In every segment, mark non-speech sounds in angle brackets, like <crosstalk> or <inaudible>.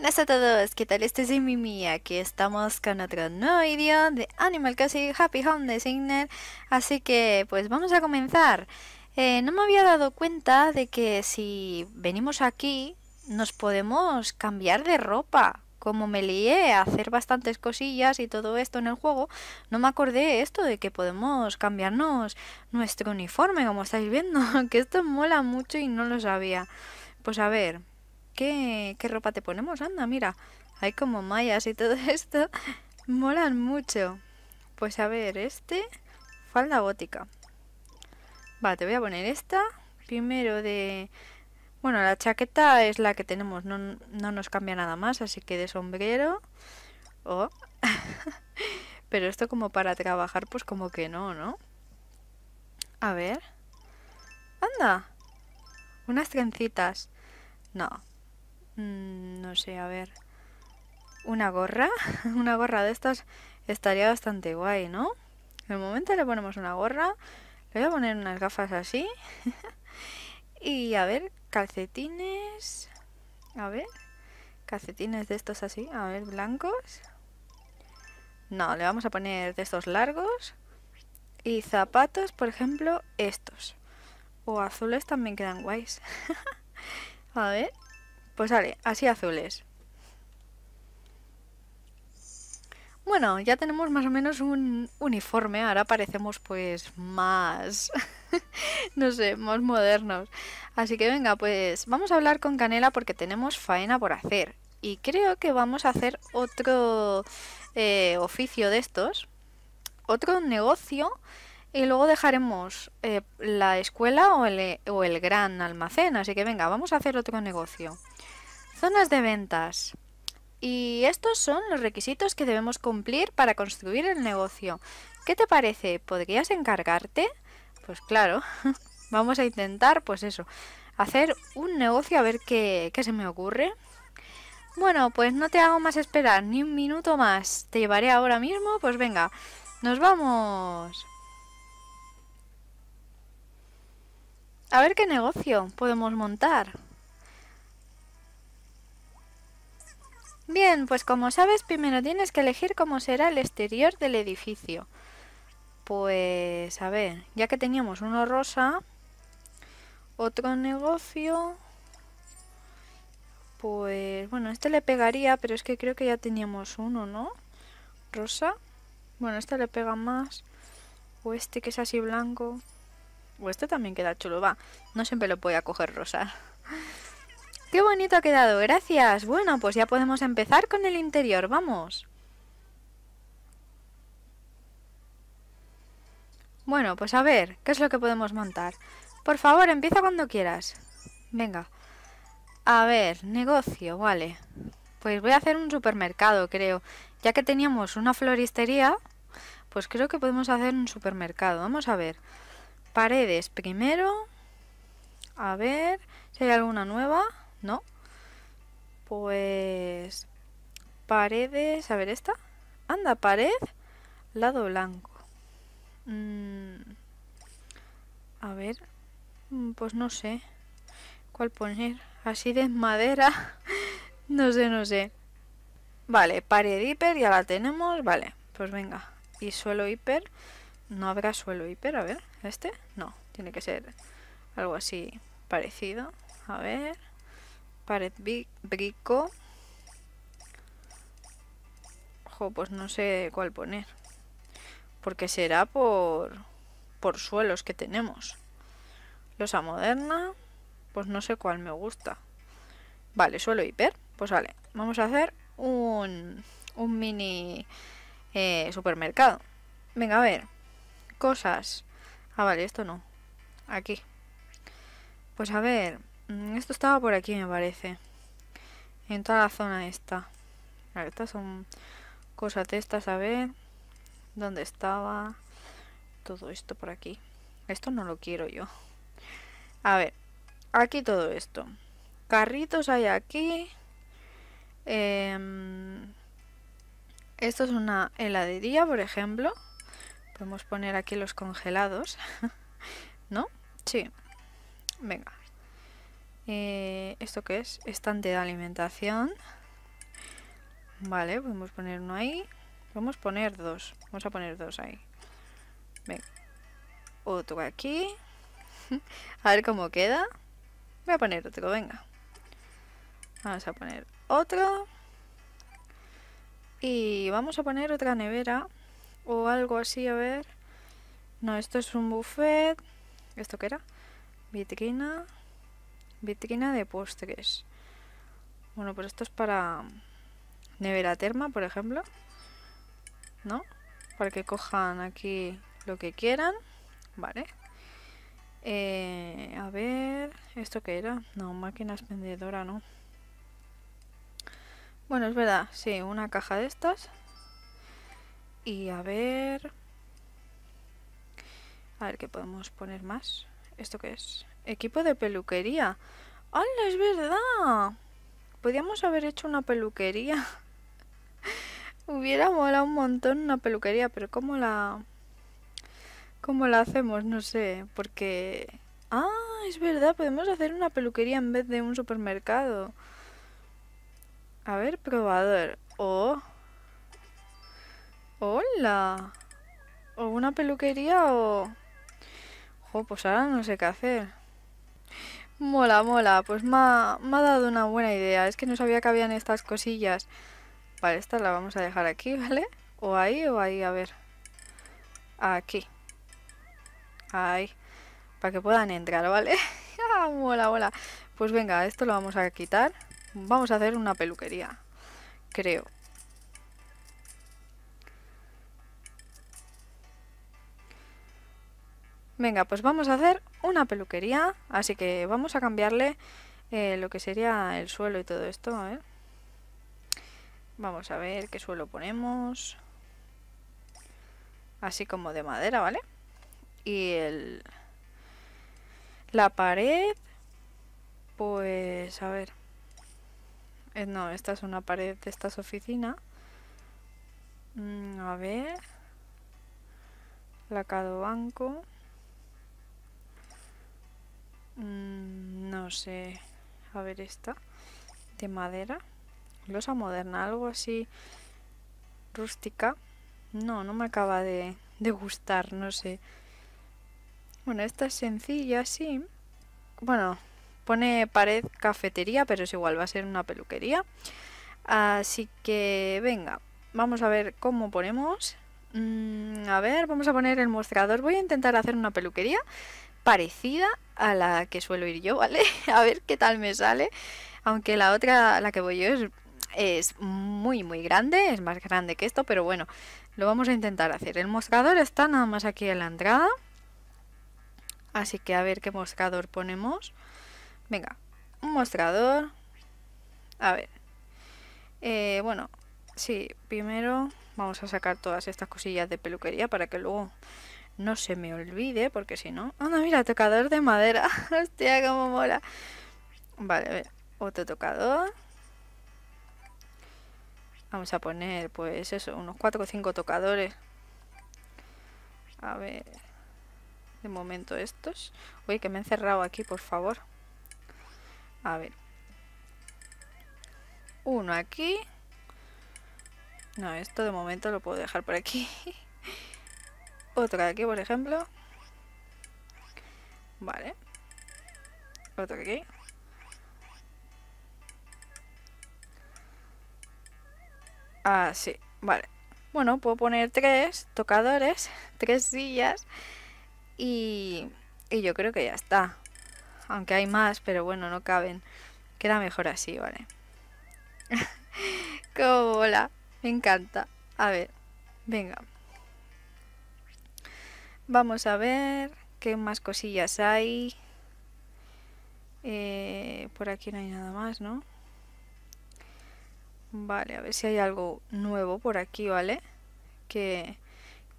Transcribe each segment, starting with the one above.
buenas a todos, ¿qué tal? Este es Mimi, aquí estamos con otro nuevo video de Animal Crossing Happy Home Signer Así que pues vamos a comenzar eh, No me había dado cuenta de que si venimos aquí nos podemos cambiar de ropa Como me lié a hacer bastantes cosillas y todo esto en el juego No me acordé esto de que podemos cambiarnos nuestro uniforme como estáis viendo <laughs> Que esto mola mucho y no lo sabía Pues a ver, ¿qué, ropa te ponemos? Anda, mira, hay como mallas y todo <laughs> esto. Molan mucho. Pues a ver, este, falda gótica. Vale, te voy a poner esta. Primero de... Bueno, la chaqueta es la que tenemos, no, nos cambia nada más, así que de sombrero... <laughs> Pero esto como para trabajar, pues como que no, ¿no? A ver... ¡Anda! Unas trencitas. No, Mm, no sé, a ver... ¿Una gorra? <laughs> una gorra de estas estaría bastante guay, ¿no? el momento le ponemos una gorra. Le voy a poner unas gafas así. <laughs> y a ver, calcetines... A ver... Calcetines de estos así, a ver, blancos. No, le vamos a poner de estos largos. Y zapatos, por ejemplo, estos. O azules también quedan guays. <laughs> a ver, pues vale, así azules. Bueno, ya tenemos más o menos un uniforme, ahora parecemos pues más, <laughs> no sé, más modernos. Así que venga, pues vamos a hablar con Canela porque tenemos faena por hacer. Y creo que vamos a hacer otro eh, oficio de estos, otro negocio y luego dejaremos eh, la escuela o el, o el gran almacén. Así que venga, vamos a hacer otro negocio. Zonas de ventas. Y estos son los requisitos que debemos cumplir para construir el negocio. ¿Qué te parece? ¿Podrías encargarte? Pues claro, <laughs> vamos a intentar, pues eso, hacer un negocio a ver qué, qué se me ocurre. Bueno, pues no te hago más esperar, ni un minuto más. Te llevaré ahora mismo, pues venga, nos vamos. A ver qué negocio podemos montar. Bien, pues como sabes, primero tienes que elegir cómo será el exterior del edificio. Pues, a ver, ya que teníamos uno rosa, otro negocio... Pues, bueno, este le pegaría, pero es que creo que ya teníamos uno, ¿no? Rosa. Bueno, este le pega más. O este que es así blanco. O este también queda chulo, va. No siempre lo voy a coger rosa. ¡Qué bonito ha quedado! Gracias. Bueno, pues ya podemos empezar con el interior. Vamos. Bueno, pues a ver, ¿qué es lo que podemos montar? Por favor, empieza cuando quieras. Venga. A ver, negocio, vale. Pues voy a hacer un supermercado, creo. Ya que teníamos una floristería, pues creo que podemos hacer un supermercado. Vamos a ver. Paredes primero. A ver si hay alguna nueva. ¿no? Pues paredes, a ver esta. Anda, pared, lado blanco. Mm, a ver, mm, pues no sé cuál poner. Así de madera, <laughs> no sé, no sé. Vale, pared hiper ya la tenemos, vale, pues venga. Y suelo hiper, no habrá suelo hiper, a ver, este, no, tiene que ser algo así parecido. A ver, Pared brico. Ojo, pues no sé cuál poner. Porque será por, por suelos que tenemos. Losa moderna. Pues no sé cuál me gusta. Vale, suelo hiper. Pues vale, vamos a hacer un, un mini eh, supermercado. Venga, a ver. Cosas. Ah, vale, esto no. Aquí. Pues a ver. Mm, esto estaba por aquí, me parece. En toda la zona esta. Estas son cosas de estas, a ver. ¿Dónde estaba? Todo esto por aquí. Esto no lo quiero yo. A ver. Aquí todo esto. Carritos hay aquí. Em, esto es una heladería, por ejemplo. Podemos poner aquí los congelados. <laughs> ¿No? Sí. Venga. Eh, ¿Esto que es? Estante de alimentación. Vale, podemos poner uno ahí. Vamos a poner dos. Vamos a poner dos ahí. Otro aquí. <laughs> a ver cómo queda. Voy a poner otro, venga. Vamos a poner otro. Y vamos a poner otra nevera. O algo así, a ver. No, esto es un buffet. ¿Esto qué era? Vitrina. Vitrina de postres. Bueno, pues esto es para nevera terma, por ejemplo. ¿No? Para que cojan aquí lo que quieran. Vale. Eh, a ver... ¿Esto qué era? No, máquina expendedora, no. Bueno, es verdad. Sí, una caja de estas. Y a ver... A ver qué podemos poner más. ¿Esto qué es? Equipo de peluquería. ¡Hala, es verdad! Podíamos haber hecho una peluquería. <laughs> Hubiera molado un montón una peluquería, pero ¿cómo la... ¿Cómo la hacemos? No sé, porque... Ah, es verdad, podemos hacer una peluquería en vez de un supermercado. A ver, probador. Oh. Hola. O una peluquería o... Jo, pues ahora no sé qué hacer. Mola, mola. Pues me ha, dado una buena idea. Es que no sabía que habían estas cosillas. Vale, esta la vamos a dejar aquí, ¿vale? O ahí o ahí, a ver. Aquí. Ahí. Para que puedan entrar, ¿vale? <laughs> Ah, mola, mola. Pues venga, esto lo vamos a quitar. Vamos a hacer una peluquería. Creo. Venga, pues vamos a hacer una peluquería, así que vamos a cambiarle eh, lo que sería el suelo y todo esto, a ¿eh? Vamos a ver qué suelo ponemos. Así como de madera, ¿vale? Y el... La pared... Pues... a ver... Eh, no, esta es una pared de esta oficina. Mm, a ver... Lacado banco... no sé, a ver esta, de madera, losa moderna, algo así rústica. No, no me acaba de, gustar, no sé. Bueno, esta es sencilla, sí. Bueno, pone pared cafetería, pero es igual, va a ser una peluquería. Así que, venga, vamos a ver cómo ponemos. Mm, a ver, vamos a poner el mostrador. Voy a intentar hacer una peluquería parecida a la que suelo ir yo, <laughs> ¿vale? A ver qué tal me sale. Aunque la otra, la que voy yo, es, es muy, muy grande. Es más grande que esto, pero bueno, lo vamos a intentar hacer. El mostrador está nada más aquí en la entrada. Así que a ver qué mostrador ponemos. Venga, un mostrador. A ver. Eh, bueno, sí, primero vamos a sacar todas estas cosillas de peluquería para que luego no se me olvide, porque si no... ¡Ah, mira, tocador de madera! <laughs> ¡Hostia, cómo mola! Vale, ver. otro tocador. Vamos a poner, pues eso, unos 4 o 5 tocadores. A ver... De momento estos. Uy, que me he encerrado aquí, por favor. A ver. Uno aquí. No, esto de momento lo puedo dejar por aquí. <laughs> Otra de aquí, por ejemplo. Vale. Otro de aquí. Así, ah, vale. Bueno, puedo poner tres tocadores, <laughs> tres sillas y, yo creo que ya está. Aunque hay más, pero bueno, no caben. Queda mejor así, ¿vale? <laughs> Como bola, me encanta. A ver, venga. Vamos a ver qué más cosillas hay. Eh, por aquí no hay nada más, ¿no? Vale, a ver si hay algo nuevo por aquí, ¿vale? Que,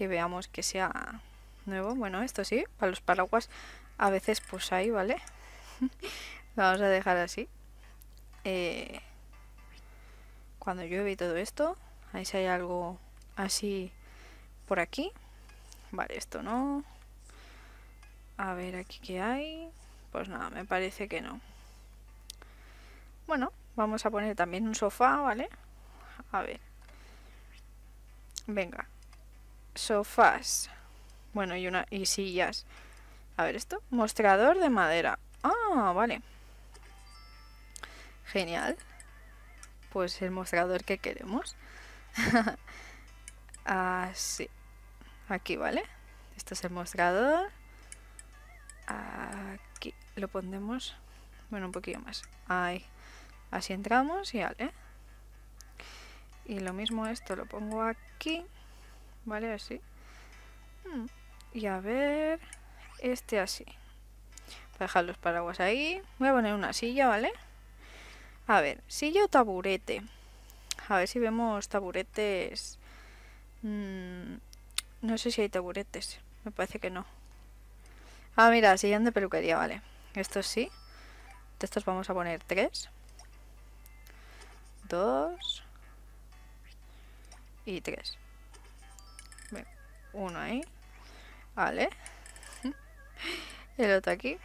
veamos que sea nuevo. Bueno, esto sí, para los paraguas a veces pues hay, ¿vale? <laughs> vamos a dejar así. Eh, cuando llueve y todo esto, ahí si hay algo así por aquí. Vale, esto no. A ver aquí qué hay. Pues nada, me parece que no. Bueno, vamos a poner también un sofá, ¿vale? A ver. Venga. Sofás. Bueno, y una y sillas. A ver esto. Mostrador de madera. Ah, vale. Genial. Pues el mostrador que queremos. Así. <laughs> Ah, Aquí, ¿vale? Este es el mostrador. Aquí lo pondremos, bueno, un poquillo más. Ahí. Así entramos y vale. Y lo mismo esto lo pongo aquí, ¿vale? Así. Mm. Y a ver, este así. Para dejar los paraguas ahí. Voy a poner una silla, ¿vale? A ver, silla o taburete. A ver si vemos taburetes... Mm, no sé si hay taburetes. Me parece que no. Ah, mira, sillón de peluquería, vale. Estos sí. De estos vamos a poner tres. Dos. Y tres. Uno ahí. Vale. El otro aquí.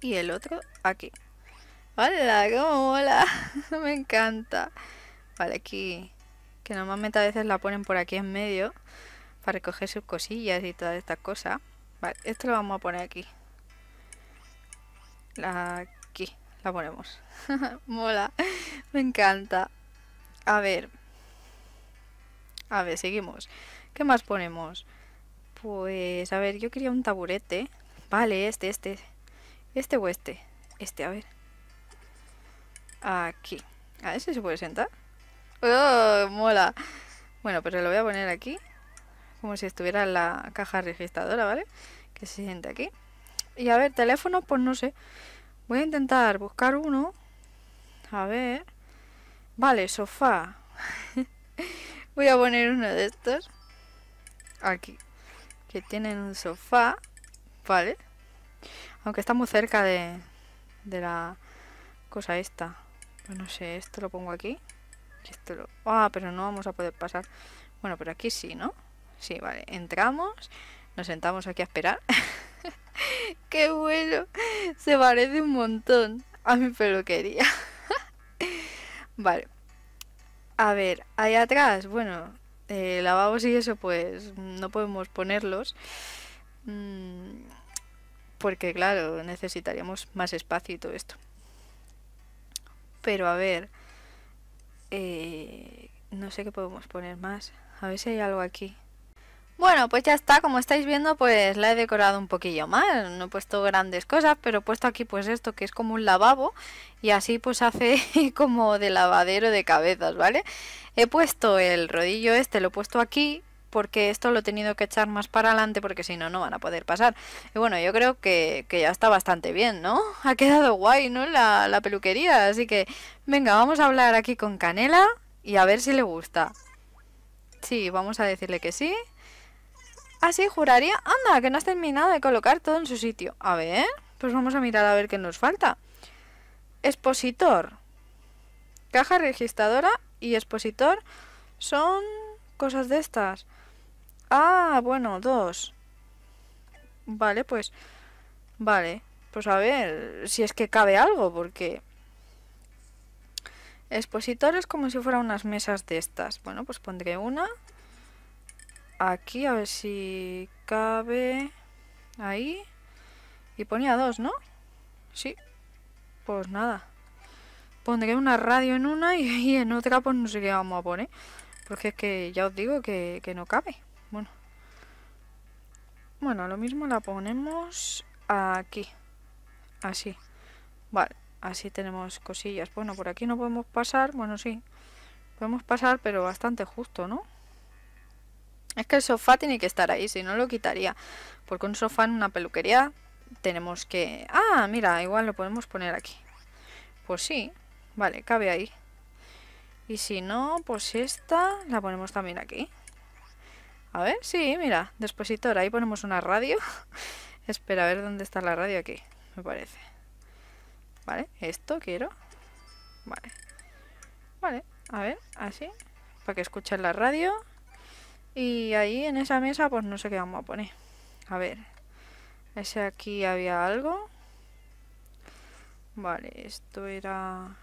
Y el otro aquí. ¡Hola! ¡Cómo mola! <laughs> Me encanta. Vale, aquí que normalmente a veces la ponen por aquí en medio para recoger sus cosillas y todas estas cosas. Vale, esto lo vamos a poner aquí. Aquí, la ponemos. <laughs> Mola, me encanta. A ver. A ver, seguimos. ¿Qué más ponemos? Pues, a ver, yo quería un taburete. Vale, este, este. Este o este. Este, a ver. Aquí. A ver si se puede sentar. Oh, mola. Bueno, pero pues lo voy a poner aquí. Como si estuviera en la caja registradora, ¿vale? Que se siente aquí. Y a ver, teléfono pues no sé. Voy a intentar buscar uno. A ver. Vale, sofá. <laughs> voy a poner uno de estos. Aquí. Que tienen un sofá. Vale. Aunque está muy cerca de, de la cosa esta. Pues no sé, esto lo pongo aquí. Ah, pero no vamos a poder pasar. Bueno, pero aquí sí, ¿no? Sí, vale. Entramos, nos sentamos aquí a esperar. <laughs> ¡Qué bueno! Se parece un montón a mi peluquería. <laughs> vale. A ver, ahí atrás, bueno, eh, lavabos y eso, pues no podemos ponerlos. Mm, porque, claro, necesitaríamos más espacio y todo esto. Pero a ver, eh, no sé qué podemos poner más. A ver si hay algo aquí. Bueno, pues ya está, como estáis viendo, pues la he decorado un poquillo más, no he puesto grandes cosas, pero he puesto aquí pues esto que es como un lavabo y así pues <laughs> hace como de lavadero de cabezas, ¿vale? He puesto el rodillo este, lo he puesto aquí porque esto lo he tenido que echar más para adelante porque si no, no van a poder pasar. Y bueno, yo creo que, ya está bastante bien, ¿no? Ha quedado guay, ¿no? La, la peluquería, así que venga, vamos a hablar aquí con Canela y a ver si le gusta. Sí, vamos a decirle que sí. Ah, sí, juraría. Anda, que no has terminado de colocar todo en su sitio. A ver, pues vamos a mirar a ver qué nos falta. Expositor. Caja registradora y expositor son cosas de estas. Ah, bueno, dos. Vale, pues... Vale, pues a ver si es que cabe algo, porque... Expositores como si fueran unas mesas de estas. Bueno, pues pondré una. Aquí, a ver si cabe... Ahí. Y ponía dos, ¿no? Sí. Pues nada. Pondré una radio en una y, <laughs> en otra pues no sé qué vamos a poner. Porque es que ya os digo que no cabe. Bueno, lo mismo la ponemos aquí. Así. Vale, así tenemos cosillas. Bueno, por aquí no podemos pasar. Bueno, sí. Podemos pasar, pero bastante justo, ¿no? Es que el sofá tiene que estar ahí, si no lo quitaría. Porque un sofá en una peluquería tenemos que... Ah, mira, igual lo podemos poner aquí. Pues sí, vale, cabe ahí. Y si no, pues esta la ponemos también aquí. A ver, sí, mira, despositor, ahí ponemos una radio. <laughs> Espera, a ver dónde está la radio aquí, me parece. Vale, esto quiero. Vale. Vale, a ver, así. Para que escuchen la radio. Y ahí en esa mesa, pues no sé qué vamos a poner. A ver. Ese aquí había algo. Vale, esto era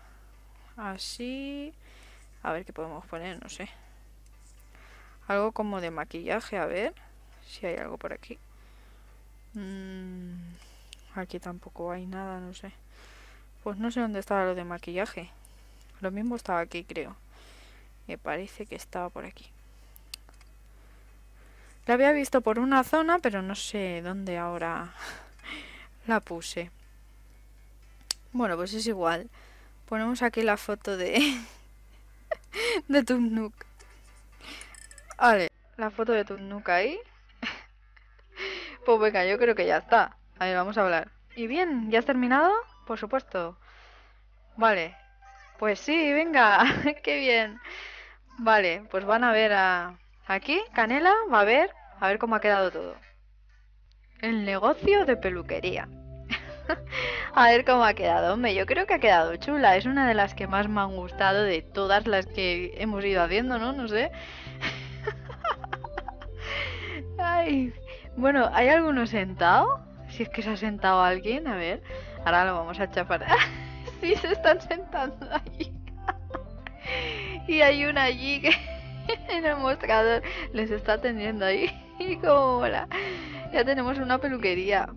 así. A ver qué podemos poner, no sé. Algo como de maquillaje, a ver si hay algo por aquí. Mm, aquí tampoco hay nada, no sé. Pues no sé dónde estaba lo de maquillaje. Lo mismo estaba aquí, creo. Me parece que estaba por aquí. La había visto por una zona, pero no sé dónde ahora <laughs> la puse. Bueno, pues es igual. Ponemos aquí la foto de... <laughs> de Tumnuk. Vale, la foto de tu nuca ahí. <laughs> pues venga, yo creo que ya está. A ver, vamos a hablar. ¿Y bien? ¿Ya has terminado? Por supuesto. Vale. Pues sí, venga. <laughs> Qué bien. Vale, pues van a ver a... Aquí, Canela va a ver, a ver cómo ha quedado todo. El negocio de peluquería. <laughs> a ver cómo ha quedado. Hombre, yo creo que ha quedado chula. Es una de las que más me han gustado de todas las que hemos ido haciendo, ¿no? No sé. Bueno, ¿hay alguno sentado? Si es que se ha sentado alguien, a ver. Ahora lo vamos a chapar. <laughs> sí, se están sentando ahí. <laughs> y hay una allí que <laughs> en el mostrador les está atendiendo ahí. y como mola. Ya tenemos una peluquería.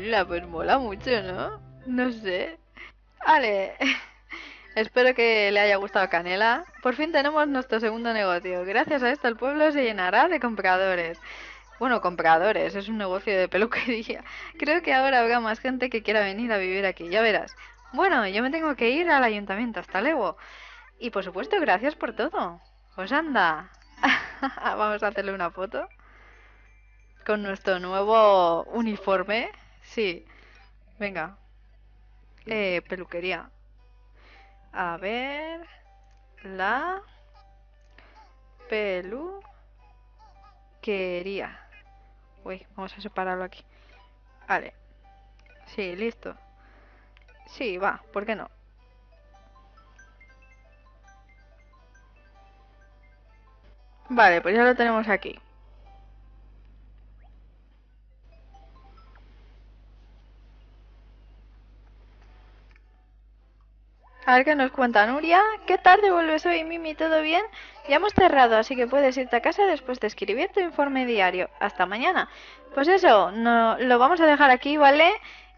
la pues mola mucho, ¿no? No sé. Vale. Espero que le haya gustado Canela. Por fin tenemos nuestro segundo negocio. Gracias a esto el pueblo se llenará de compradores. Bueno, compradores, es un negocio de peluquería. Creo que ahora habrá más gente que quiera venir a vivir aquí, ya verás. Bueno, yo me tengo que ir al ayuntamiento, hasta luego. Y por supuesto, gracias por todo. Pues anda, <laughs> vamos a hacerle una foto con nuestro nuevo uniforme. Sí, venga. Eh, peluquería. A ver, la peluquería. Uy, vamos a separarlo aquí. Vale. Sí, listo. Sí, va, ¿por qué no? Vale, pues ya lo tenemos aquí. A ver qué nos cuenta Nuria. ¿Qué tarde vuelves hoy, Mimi? ¿Todo bien? Ya hemos cerrado, así que puedes irte a casa después de escribir tu informe diario. Hasta mañana. Pues eso, no, lo vamos a dejar aquí, ¿vale?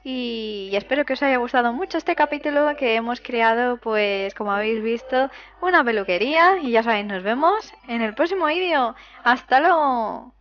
Y espero que os haya gustado mucho este capítulo que hemos creado, pues como habéis visto, una peluquería. Y ya sabéis, nos vemos en el próximo vídeo. ¡Hasta luego!